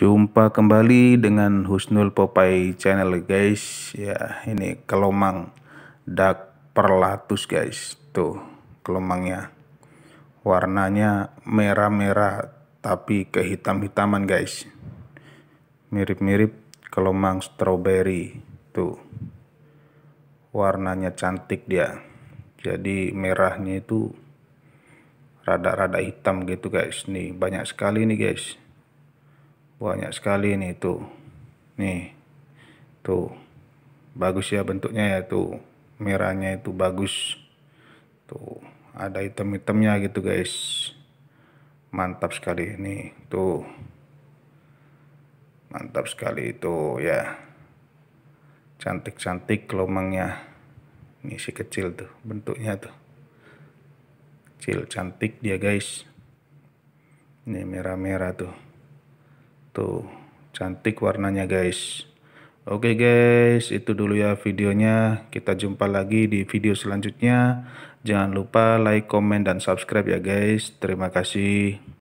Jumpa kembali dengan Husnul Popai Channel guys. Ya, ini kelomang dark perlatus guys. Tuh, kelomangnya. Warnanya merah-merah tapi kehitam-hitaman guys. Mirip-mirip kelomang strawberry. Tuh. Warnanya cantik dia. Jadi merahnya itu rada-rada hitam gitu guys. Nih, banyak sekali nih guys banyak sekali nih tuh nih tuh bagus ya bentuknya ya tuh merahnya itu bagus tuh ada item-itemnya gitu guys mantap sekali nih tuh mantap sekali itu ya cantik-cantik kelomangnya ini si kecil tuh bentuknya tuh kecil cantik dia guys ini merah-merah tuh Tuh, gitu. cantik warnanya guys. Oke guys, itu dulu ya videonya. Kita jumpa lagi di video selanjutnya. Jangan lupa like, comment, dan subscribe ya guys. Terima kasih.